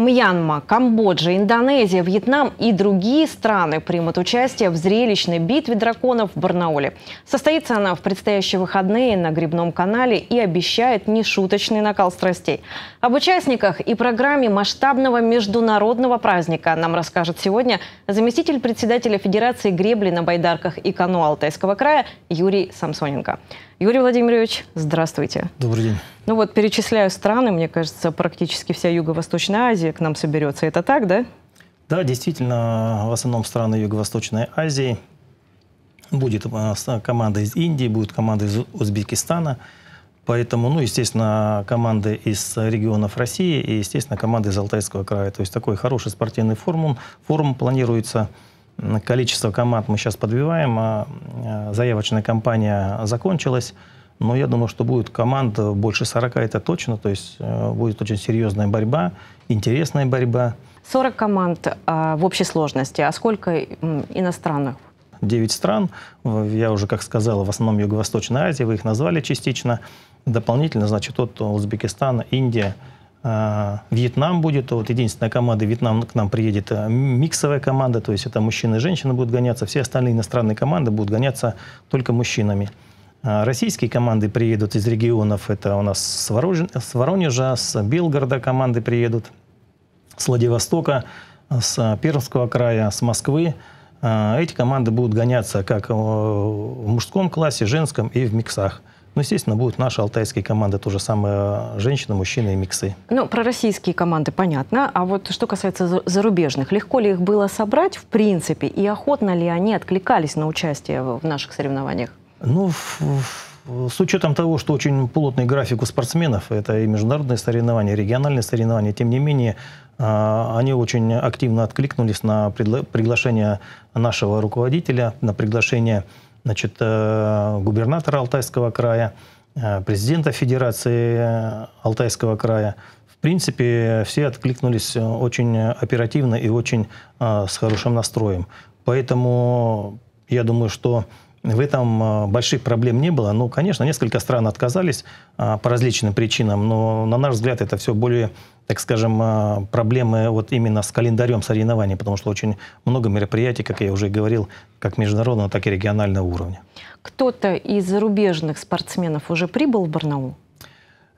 Мьянма, Камбоджа, Индонезия, Вьетнам и другие страны примут участие в зрелищной битве драконов в Барнауле. Состоится она в предстоящие выходные на Грибном канале и обещает нешуточный накал страстей. Об участниках и программе масштабного международного праздника нам расскажет сегодня заместитель председателя Федерации гребли на байдарках и кану Алтайского края Юрий Самсоненко. Юрий Владимирович, здравствуйте. Добрый день. Ну вот, перечисляю страны, мне кажется, практически вся Юго-Восточная Азия к нам соберется. Это так, да? Да, действительно, в основном страны Юго-Восточной Азии. Будет э, команда из Индии, будет команда из Узбекистана. Поэтому, ну, естественно, команды из регионов России и, естественно, команды из Алтайского края. То есть такой хороший спортивный форум, форум планируется. Количество команд мы сейчас подбиваем, а, а заявочная кампания закончилась. Но я думаю, что будет команд больше 40, это точно. То есть э, будет очень серьезная борьба, интересная борьба. 40 команд а, в общей сложности. А сколько иностранных? 9 стран. Я уже, как сказала, в основном Юго-Восточная Азия. Вы их назвали частично. Дополнительно, значит, от Узбекистана, Индия, а, Вьетнам будет, вот единственная команда Вьетнам к нам приедет, а, миксовая команда, то есть это мужчины и женщины будут гоняться, все остальные иностранные команды будут гоняться только мужчинами. А, российские команды приедут из регионов, это у нас с, Воронеж, с Воронежа, с Белгорода команды приедут, с Владивостока, с Пермского края, с Москвы. Эти команды будут гоняться как в мужском классе, женском и в миксах. Ну, естественно, будут наши алтайские команды, то же самое женщины, мужчины и миксы. Ну, про российские команды понятно, а вот что касается зарубежных, легко ли их было собрать в принципе, и охотно ли они откликались на участие в наших соревнованиях? Ну, с учетом того, что очень плотный график у спортсменов, это и международные соревнования, и региональные соревнования, тем не менее, а, они очень активно откликнулись на пригла приглашение нашего руководителя, на приглашение значит, э, губернатора Алтайского края, э, президента Федерации Алтайского края. В принципе, все откликнулись очень оперативно и очень э, с хорошим настроем. Поэтому я думаю, что в этом а, больших проблем не было. Ну, конечно, несколько стран отказались а, по различным причинам, но, на наш взгляд, это все более, так скажем, а, проблемы вот именно с календарем соревнований, потому что очень много мероприятий, как я уже говорил, как международного, так и регионального уровня. Кто-то из зарубежных спортсменов уже прибыл в Барнаул?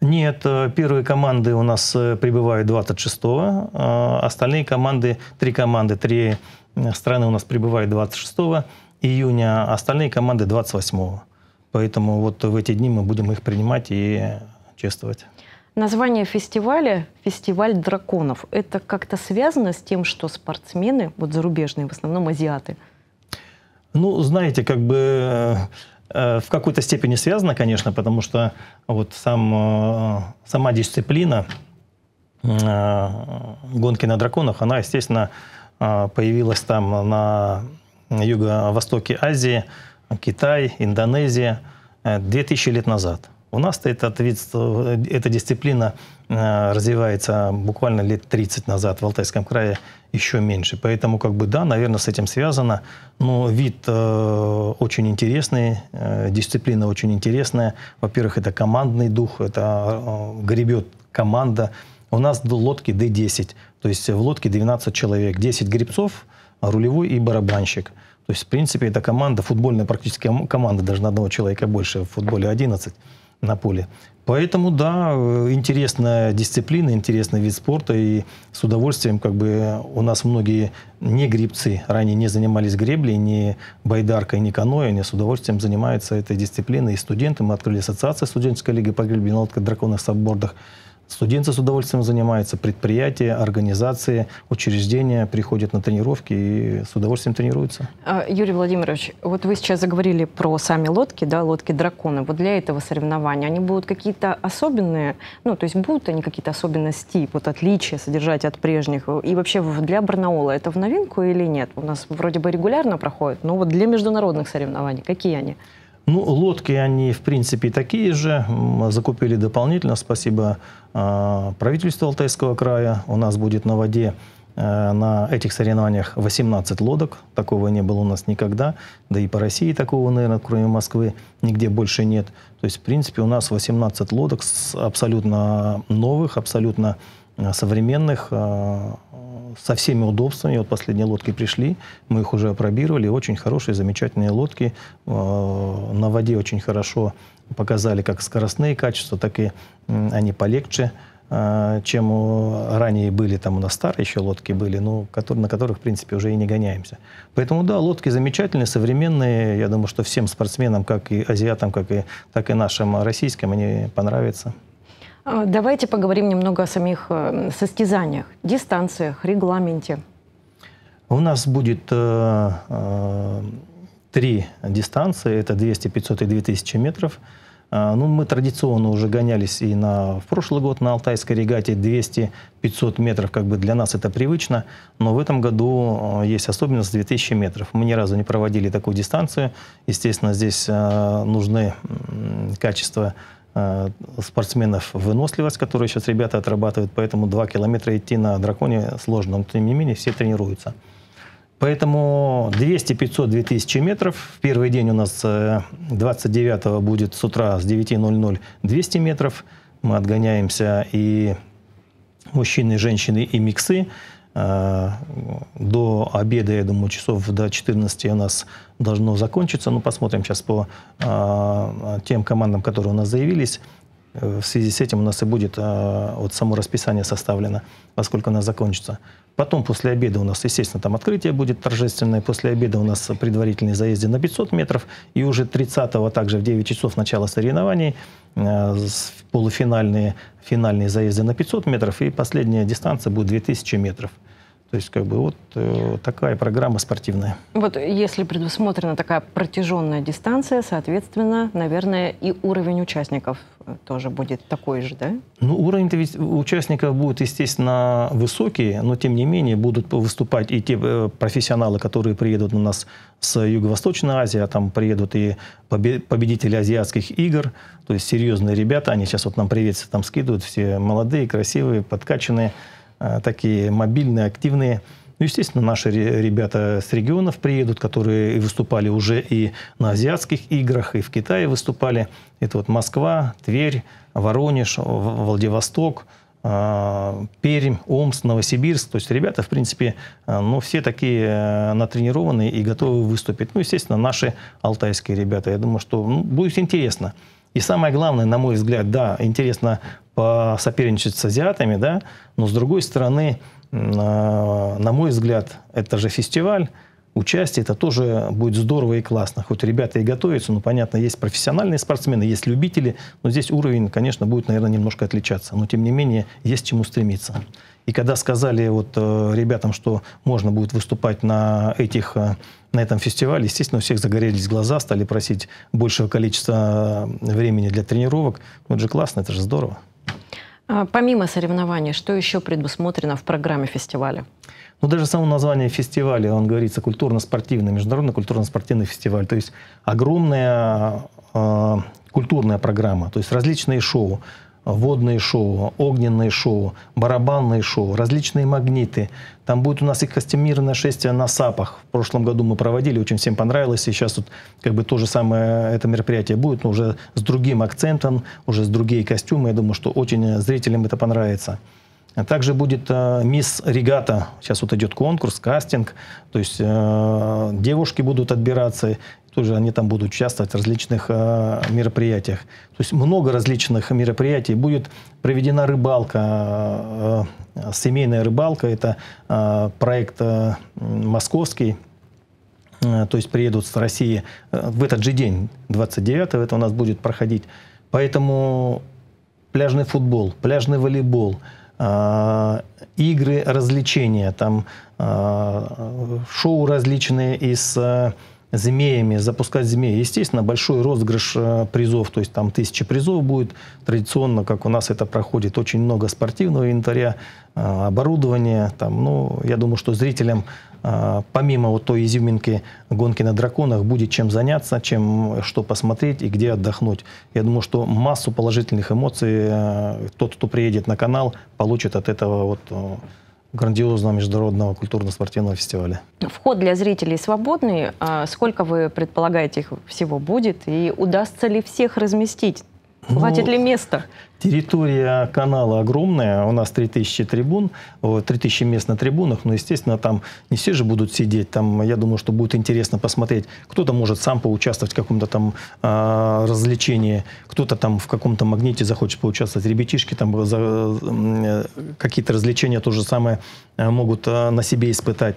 Нет, э, первые команды у нас э, прибывают 26-го, э, остальные команды, три команды, три страны у нас прибывают 26-го июня, а остальные команды 28-го. Поэтому вот в эти дни мы будем их принимать и чествовать. Название фестиваля «Фестиваль драконов» это как-то связано с тем, что спортсмены, вот зарубежные, в основном азиаты? Ну, знаете, как бы э, э, в какой-то степени связано, конечно, потому что вот сам, э, сама дисциплина гонки на драконах, она, естественно, появилась там на юго-востоке Азии, Китай, Индонезия 2000 э, лет назад. У нас этот э, эта дисциплина э, развивается буквально лет 30 назад, в Алтайском крае еще меньше. Поэтому, как бы, да, наверное, с этим связано. Но вид э, очень интересный, э, дисциплина очень интересная. Во-первых, это командный дух, это э, гребет команда. У нас лодки D10, то есть в лодке 12 человек, 10 гребцов – рулевой и барабанщик. То есть, в принципе, это команда, футбольная практически команда, даже на одного человека больше, в футболе 11 на поле. Поэтому, да, э, интересная дисциплина, интересный вид спорта, и с удовольствием, как бы, у нас многие не грибцы, ранее не занимались греблей, не байдаркой, не каноэ, они с удовольствием занимаются этой дисциплиной, и студенты, мы открыли ассоциацию студенческой лиги по гребле на лодках, драконах, саббордах, Студенты с удовольствием занимаются, предприятия, организации, учреждения приходят на тренировки и с удовольствием тренируются. А, Юрий Владимирович, вот вы сейчас заговорили про сами лодки, да, лодки-драконы. Вот для этого соревнования они будут какие-то особенные, ну, то есть будут они какие-то особенности, вот отличия содержать от прежних? И вообще для Барнаула это в новинку или нет? У нас вроде бы регулярно проходит, но вот для международных соревнований какие они? Ну, лодки, они, в принципе, такие же. Мы закупили дополнительно, спасибо э, правительству Алтайского края. У нас будет на воде э, на этих соревнованиях 18 лодок. Такого не было у нас никогда. Да и по России такого, наверное, кроме Москвы, нигде больше нет. То есть, в принципе, у нас 18 лодок с абсолютно новых, абсолютно э, современных, э, со всеми удобствами. Вот последние лодки пришли, мы их уже опробировали. Очень хорошие, замечательные лодки. А, на воде очень хорошо показали как скоростные качества, так и они полегче а, чем ранее были, там у нас старые еще лодки были, но на которых, в принципе, уже и не гоняемся. Поэтому, да, лодки замечательные, современные. Я думаю, что всем спортсменам, как и азиатам, как и, так и нашим российским, они понравятся. А, давайте поговорим немного о самих э, состязаниях, дистанциях, регламенте. У нас будет э, э, три дистанции, это 200, 500 и 2000 метров. Э, ну, мы традиционно уже гонялись и на, в прошлый год на Алтайской регате 200-500 метров, как бы для нас это привычно, но в этом году э, есть особенность 2000 метров. Мы ни разу не проводили такую дистанцию, естественно, здесь э, нужны качества Э, спортсменов выносливость, которую сейчас ребята отрабатывают, поэтому 2 километра идти на драконе сложно, но тем не менее все тренируются. Поэтому 200, 500, 2000 метров. В первый день у нас 29 э, будет с утра с 9.00 200 метров. Мы отгоняемся и мужчины, и женщины, и миксы. Э, до обеда, я думаю, часов до 14 у нас должно закончиться. Ну, посмотрим сейчас по э, тем командам, которые у нас заявились. Э, в связи с этим у нас и будет э, вот само расписание составлено, во сколько она закончится. Потом после обеда у нас, естественно, там открытие будет торжественное. После обеда у нас предварительные заезды на 500 метров. И уже 30-го, также в 9 часов начала соревнований, э, полуфинальные финальные заезды на 500 метров. И последняя дистанция будет 2000 метров. То есть как бы вот э, такая программа спортивная. Вот если предусмотрена такая протяженная дистанция, соответственно, наверное, и уровень участников тоже будет такой же, да? Ну, уровень участников будет, естественно, высокий, но тем не менее будут выступать и те э, профессионалы, которые приедут у нас с Юго-Восточной Азии, а там приедут и победители азиатских игр, то есть серьезные ребята, они сейчас вот нам приветствия там скидывают, все молодые, красивые, подкачанные. Э, такие мобильные, активные. Ну, естественно, наши ребята с регионов приедут, которые выступали уже и на азиатских играх, и в Китае выступали. Это вот Москва, Тверь, Воронеж, Владивосток, э, Пермь, Омск, Новосибирск. То есть ребята, в принципе, э, ну, все такие натренированные и готовы выступить. Ну, естественно, наши алтайские ребята. Я думаю, что ну, будет интересно. И самое главное, на мой взгляд, да, интересно соперничать с азиатами, да, но с другой стороны, а, на мой взгляд, это же фестиваль, участие, это тоже будет здорово и классно. Хоть ребята и готовятся, но, понятно, есть профессиональные спортсмены, есть любители, но здесь уровень, конечно, будет, наверное, немножко отличаться. Но, тем не менее, есть чему стремиться. И когда сказали вот э, ребятам, что можно будет выступать на этих э, на этом фестивале, естественно, у всех загорелись глаза, стали просить большего количества э, времени для тренировок. Вот же классно, это же здорово. А, помимо соревнований, что еще предусмотрено в программе фестиваля? Ну, даже само название фестиваля, он говорится культурно-спортивный, международный культурно-спортивный фестиваль. То есть огромная э, культурная программа, то есть различные шоу, водные шоу, огненные шоу, барабанные шоу, различные магниты. Там будет у нас и костюмированное шествие на САПах. В прошлом году мы проводили, очень всем понравилось. И сейчас вот как бы то же самое это мероприятие будет, но уже с другим акцентом, уже с другими костюмами. Я думаю, что очень зрителям это понравится. А также будет э, мисс Регата. Сейчас вот идет конкурс, кастинг. То есть э, девушки будут отбираться. Тоже они там будут участвовать в различных э, мероприятиях. То есть много различных мероприятий. Будет проведена рыбалка, э, э семейная рыбалка. Это э, проект э, московский э, то есть приедут с России э, в этот же день, 29-го, это у нас будет проходить. Поэтому пляжный футбол, пляжный волейбол – а, игры развлечения, там а, шоу различные из а, змеями, запускать змеи. Естественно, большой розыгрыш э, призов, то есть там тысячи призов будет. Традиционно, как у нас это проходит, очень много спортивного инвентаря, э, оборудования. Там, ну, я думаю, что зрителям э, помимо вот той изюминки гонки на драконах будет чем заняться, чем э, что посмотреть и где отдохнуть. Я думаю, что массу положительных эмоций тот, кто приедет на канал, получит от этого вот грандиозного международного культурно-спортивного фестиваля. Вход для зрителей свободный. А сколько вы предполагаете их всего будет? И удастся ли всех разместить? Ну хватит ли места? Территория канала огромная, у нас 3000 трибун, 3000 мест на трибунах, но, естественно, там не все же будут сидеть, там, я думаю, что будет интересно посмотреть, кто-то может сам поучаствовать в каком-то там э, развлечении, кто-то там в каком-то магните захочет поучаствовать, ребятишки там э, какие-то развлечения то же самое э, могут э, на себе испытать.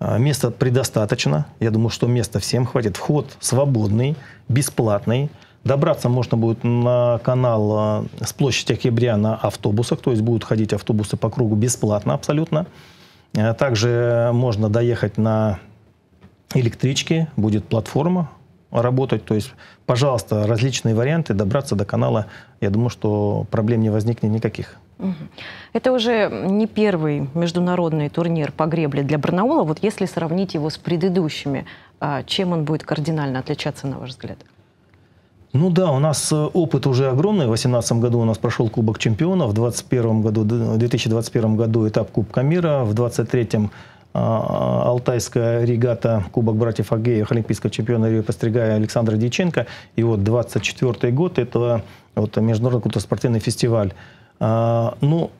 А, места предостаточно. Я думаю, что места всем хватит. Вход свободный, бесплатный. Добраться можно будет на канал э, с площади Октября на автобусах, то есть будут ходить автобусы по кругу бесплатно абсолютно. Э, также можно доехать на электричке, будет платформа работать. То есть, пожалуйста, различные варианты добраться до канала. Я думаю, что проблем не возникнет никаких. Это уже не первый международный турнир по гребле для Барнаула. Вот если сравнить его с предыдущими, а, чем он будет кардинально отличаться, на ваш взгляд? Ну да, у нас э, опыт уже огромный. В 2018 году у нас прошел Кубок Чемпионов, в 2021 году, 2021 году этап Кубка Мира, в 2023 а, а, Алтайская регата Кубок братьев Агеев, олимпийского чемпиона Рио Постригая Александра Диченко. И вот 24 год, это вот международный культурно-спортивный фестиваль. А, ну,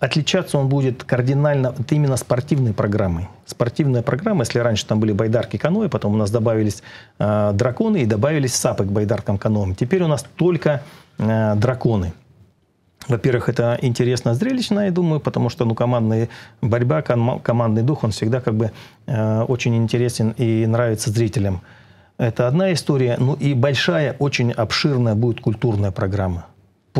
отличаться он будет кардинально от именно спортивной программы Спортивная программа, если раньше там были байдарки каноэ, потом у нас добавились э, драконы и добавились сапы к байдаркам каноэ. Теперь у нас только э, драконы. Во-первых, это интересно зрелищно, я думаю, потому что ну, командная борьба, ком- командный дух, он всегда как бы э, очень интересен и нравится зрителям. Это одна история, ну и большая, очень обширная будет культурная программа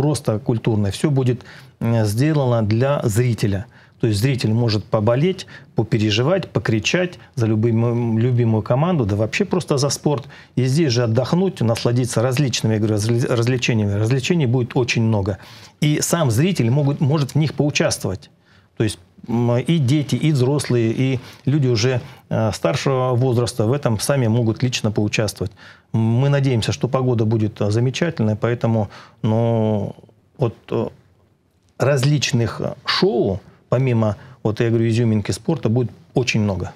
просто культурное. Все будет сделано для зрителя. То есть зритель может поболеть, попереживать, покричать за любимую, любимую команду, да вообще просто за спорт. И здесь же отдохнуть, насладиться различными я говорю, развлечениями. Развлечений будет очень много. И сам зритель могут, может в них поучаствовать. То есть и дети, и взрослые, и люди уже э, старшего возраста в этом сами могут лично поучаствовать. Мы надеемся, что погода будет э, замечательная, поэтому ну, от э, различных шоу, помимо, вот я говорю, изюминки спорта, будет очень много.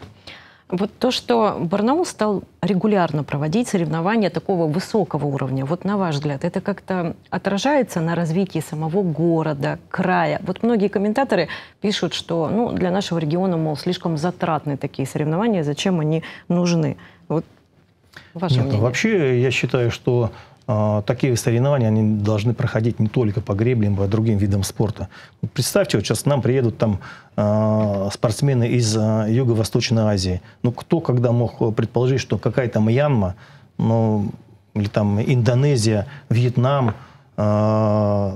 Вот то, что Барнаул стал регулярно проводить соревнования такого высокого уровня, вот на ваш взгляд, это как-то отражается на развитии самого города, края? Вот многие комментаторы пишут, что ну, для нашего региона, мол, слишком затратны такие соревнования, зачем они нужны? Вот ваше Нет, ну, мнение. Вообще, я считаю, что а, такие соревнования они должны проходить не только по греблям, а другим видам спорта. Представьте, вот сейчас к нам приедут там э, спортсмены из э, Юго-Восточной Азии. Ну, кто когда мог предположить, что какая-то Мьянма, ну, или там Индонезия, Вьетнам, э,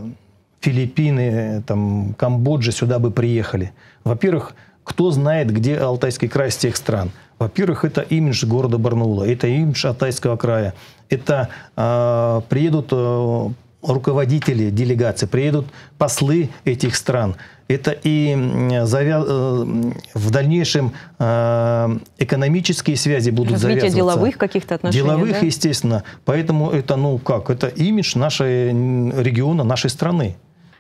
Филиппины, там, Камбоджа сюда бы приехали. Во-первых, кто знает, где Алтайский край с тех стран – во-первых, это имидж города Барнаула, это имидж Атайского края. Это э, приедут э, руководители делегаций, приедут послы этих стран. Это и завяз... Э, в дальнейшем э, экономические связи будут Развитие завязываться. деловых каких-то отношений, Деловых, да? естественно. Поэтому это, ну как, это имидж нашего региона, нашей страны.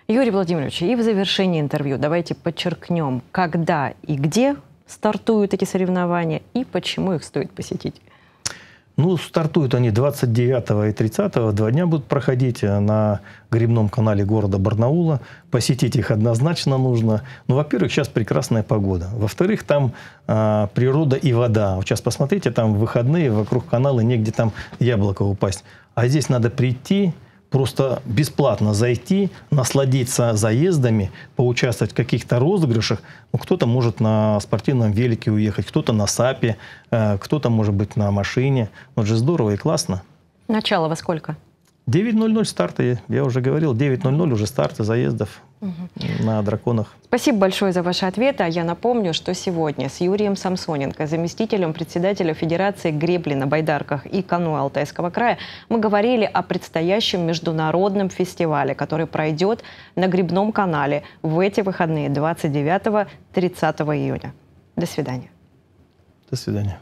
Юрий Владимирович, и в завершении интервью давайте подчеркнем, когда и где стартуют эти соревнования и почему их стоит посетить? Ну, стартуют они 29 и 30, два дня будут проходить э, на грибном канале города Барнаула. Посетить их однозначно нужно. Ну, во-первых, сейчас прекрасная погода. Во-вторых, там а, природа и вода. Вот сейчас посмотрите, там выходные, вокруг канала негде там яблоко упасть. А здесь надо прийти, просто бесплатно зайти, насладиться заездами, поучаствовать в каких-то розыгрышах. Ну, кто-то может на спортивном велике уехать, кто-то на САПе, э, кто-то, может быть, на машине. Вот же здорово и классно. Начало во сколько? 9.00 старты. я уже говорил, 9.00 уже старты заездов угу. на драконах. Спасибо большое за ваши ответы. А я напомню, что сегодня с Юрием Самсоненко, заместителем председателя Федерации гребли на байдарках и кану Алтайского края, мы говорили о предстоящем международном фестивале, который пройдет на Грибном канале в эти выходные 29-30 июня. До свидания. До свидания.